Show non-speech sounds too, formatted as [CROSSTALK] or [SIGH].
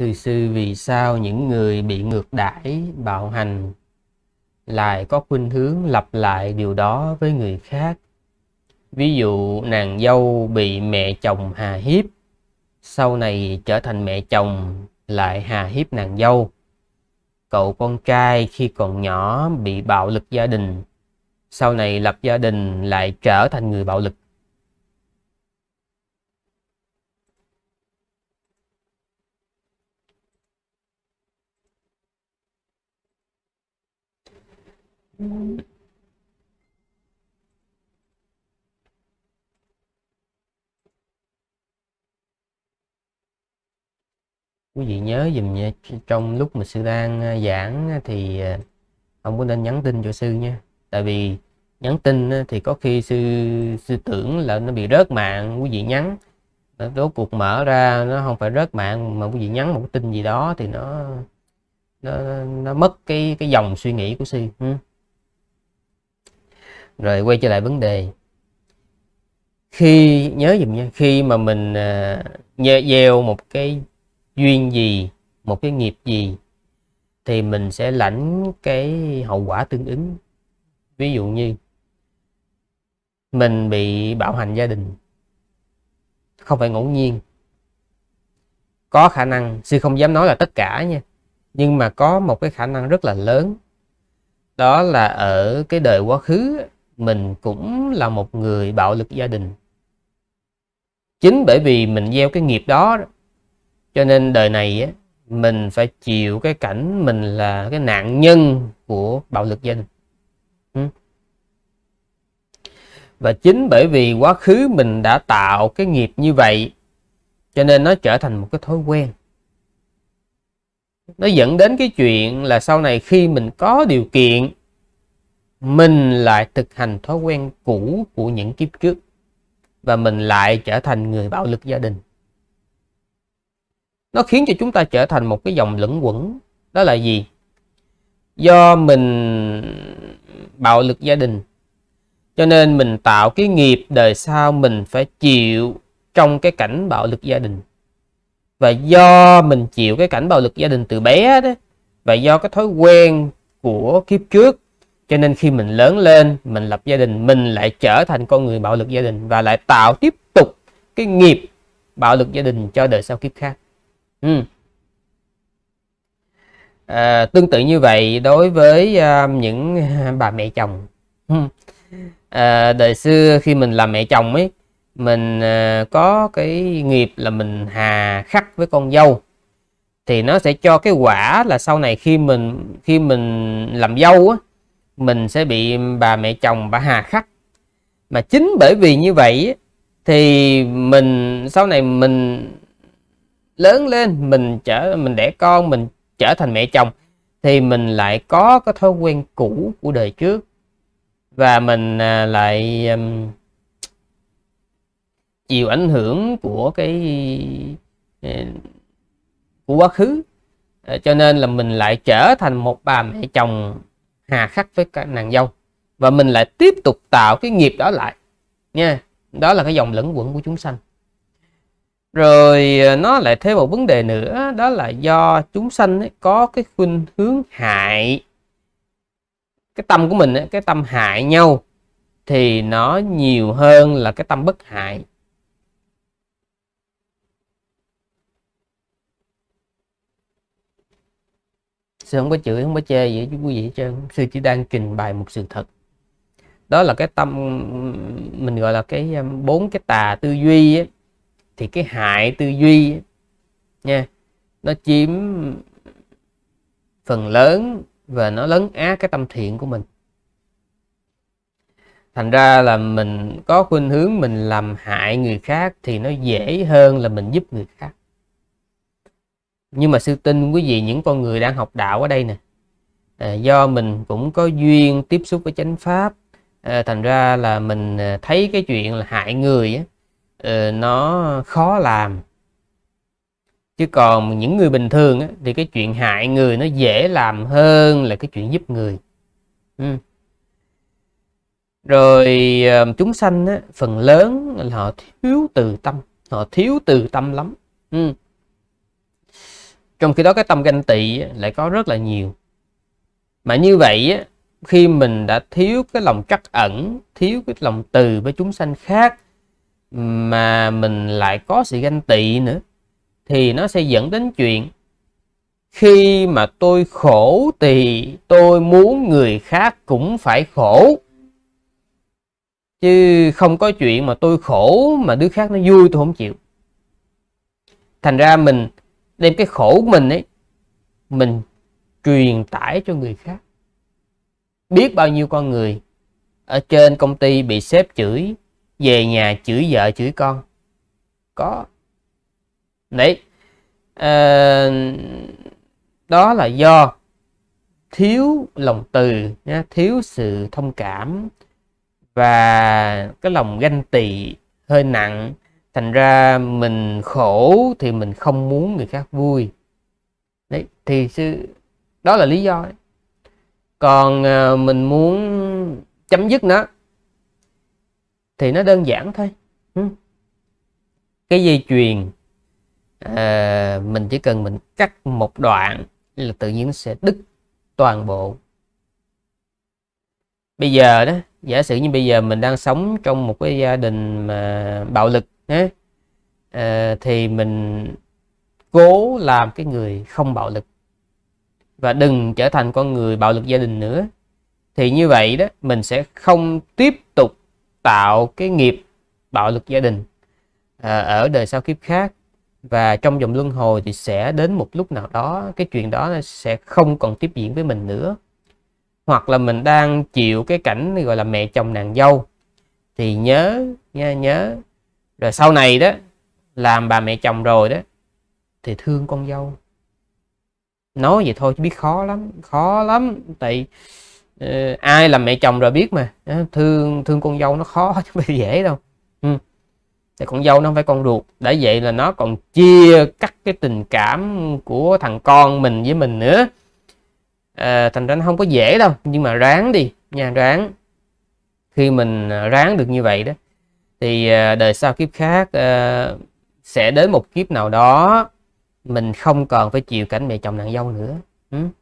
Thưa sư vì sao những người bị ngược đãi bạo hành lại có khuynh hướng lặp lại điều đó với người khác? Ví dụ nàng dâu bị mẹ chồng hà hiếp, sau này trở thành mẹ chồng lại hà hiếp nàng dâu. Cậu con trai khi còn nhỏ bị bạo lực gia đình, sau này lập gia đình lại trở thành người bạo lực quý vị nhớ dùm nha trong lúc mà sư đang à, giảng thì không à, có nên nhắn tin cho sư nha tại vì nhắn tin thì có khi sư sư tưởng là nó bị rớt mạng quý vị nhắn nó cuộc mở ra nó không phải rớt mạng mà quý vị nhắn một tin gì đó thì nó nó, nó mất cái cái dòng suy nghĩ của sư ừ rồi quay trở lại vấn đề khi nhớ dùm nha khi mà mình uh, gieo một cái duyên gì một cái nghiệp gì thì mình sẽ lãnh cái hậu quả tương ứng ví dụ như mình bị bạo hành gia đình không phải ngẫu nhiên có khả năng sư không dám nói là tất cả nha nhưng mà có một cái khả năng rất là lớn đó là ở cái đời quá khứ mình cũng là một người bạo lực gia đình chính bởi vì mình gieo cái nghiệp đó cho nên đời này á, mình phải chịu cái cảnh mình là cái nạn nhân của bạo lực gia đình ừ. và chính bởi vì quá khứ mình đã tạo cái nghiệp như vậy cho nên nó trở thành một cái thói quen nó dẫn đến cái chuyện là sau này khi mình có điều kiện mình lại thực hành thói quen cũ của những kiếp trước và mình lại trở thành người bạo lực gia đình nó khiến cho chúng ta trở thành một cái dòng lẫn quẩn đó là gì do mình bạo lực gia đình cho nên mình tạo cái nghiệp đời sau mình phải chịu trong cái cảnh bạo lực gia đình và do mình chịu cái cảnh bạo lực gia đình từ bé đó và do cái thói quen của kiếp trước cho nên khi mình lớn lên mình lập gia đình mình lại trở thành con người bạo lực gia đình và lại tạo tiếp tục cái nghiệp bạo lực gia đình cho đời sau kiếp khác ừ. à, tương tự như vậy đối với uh, những à, bà mẹ chồng ừ. à, đời xưa khi mình làm mẹ chồng ấy mình uh, có cái nghiệp là mình hà khắc với con dâu thì nó sẽ cho cái quả là sau này khi mình khi mình làm dâu á mình sẽ bị bà mẹ chồng bà hà khắc mà chính bởi vì như vậy thì mình sau này mình lớn lên mình trở mình đẻ con mình trở thành mẹ chồng thì mình lại có cái thói quen cũ của đời trước và mình à, lại chịu ảnh hưởng của cái ờ, của quá khứ ờ, cho nên là mình lại trở thành một bà mẹ chồng hà khắc với các nàng dâu và mình lại tiếp tục tạo cái nghiệp đó lại nha đó là cái dòng lẫn quẩn của chúng sanh rồi à, nó lại thêm một vấn đề nữa đó là do chúng sanh ấy, có cái khuynh hướng hại cái tâm của mình ấy, cái tâm hại nhau thì nó nhiều hơn là cái tâm bất hại sư không có chửi không có chê gì chứ quý vị hết trơn sư chỉ đang trình bày một sự thật đó là cái tâm mình gọi là cái um, bốn cái tà tư duy ấy, thì cái hại tư duy ấy, nha nó chiếm phần lớn và nó lấn á cái tâm thiện của mình thành ra là mình có khuynh hướng mình làm hại người khác thì nó dễ hơn là mình giúp người khác nhưng mà sư tin quý vị những con người đang học đạo ở đây nè à, do mình cũng có duyên tiếp xúc với chánh pháp à, thành ra là mình à, thấy cái chuyện là hại người á, à, nó khó làm chứ còn những người bình thường á, thì cái chuyện hại người nó dễ làm hơn là cái chuyện giúp người ừ. rồi ờ, chúng sanh á, phần lớn là họ thiếu từ tâm họ thiếu từ tâm lắm ừ trong khi đó cái tâm ganh tị lại có rất là nhiều mà như vậy khi mình đã thiếu cái lòng trắc ẩn thiếu cái lòng từ với chúng sanh khác mà mình lại có sự ganh tị nữa thì nó sẽ dẫn đến chuyện khi mà tôi khổ thì tôi muốn người khác cũng phải khổ chứ không có chuyện mà tôi khổ mà đứa khác nó vui tôi không chịu thành ra mình đem cái khổ của mình ấy mình truyền tải cho người khác biết bao nhiêu con người ở trên công ty bị sếp chửi về nhà chửi vợ chửi con có đấy à, đó là do thiếu lòng từ thiếu sự thông cảm và cái lòng ganh tị hơi nặng thành ra mình khổ thì mình không muốn người khác vui đấy thì sư đó là lý do đấy. còn à, mình muốn chấm dứt nó thì nó đơn giản thôi cái dây chuyền à, mình chỉ cần mình cắt một đoạn là tự nhiên nó sẽ đứt toàn bộ bây giờ đó giả sử như bây giờ mình đang sống trong một cái gia đình mà bạo lực Đấy. À, ờ, thì mình cố làm cái người không bạo lực và đừng trở thành con người bạo lực gia đình nữa thì như vậy đó mình sẽ không tiếp tục tạo cái nghiệp bạo lực gia đình à, ở đời sau kiếp khác và trong dòng luân hồi thì sẽ đến một lúc nào đó cái chuyện đó sẽ không còn tiếp diễn với mình nữa hoặc là mình đang chịu cái cảnh gọi là mẹ chồng nàng dâu thì nhớ nha nhớ rồi sau này đó làm bà mẹ chồng rồi đó thì thương con dâu nói vậy thôi chứ biết khó lắm khó lắm tại uh, ai làm mẹ chồng rồi biết mà uh, thương thương con dâu nó khó [LAUGHS] chứ không phải dễ đâu ừ. thì con dâu nó không phải con ruột đã vậy là nó còn chia cắt cái tình cảm của thằng con mình với mình nữa uh, thành ra nó không có dễ đâu nhưng mà ráng đi nha ráng khi mình ờ, ráng được như vậy đó thì à, đời sau kiếp khác à, sẽ đến một kiếp nào đó mình không còn phải chịu cảnh mẹ chồng nàng dâu nữa ừ?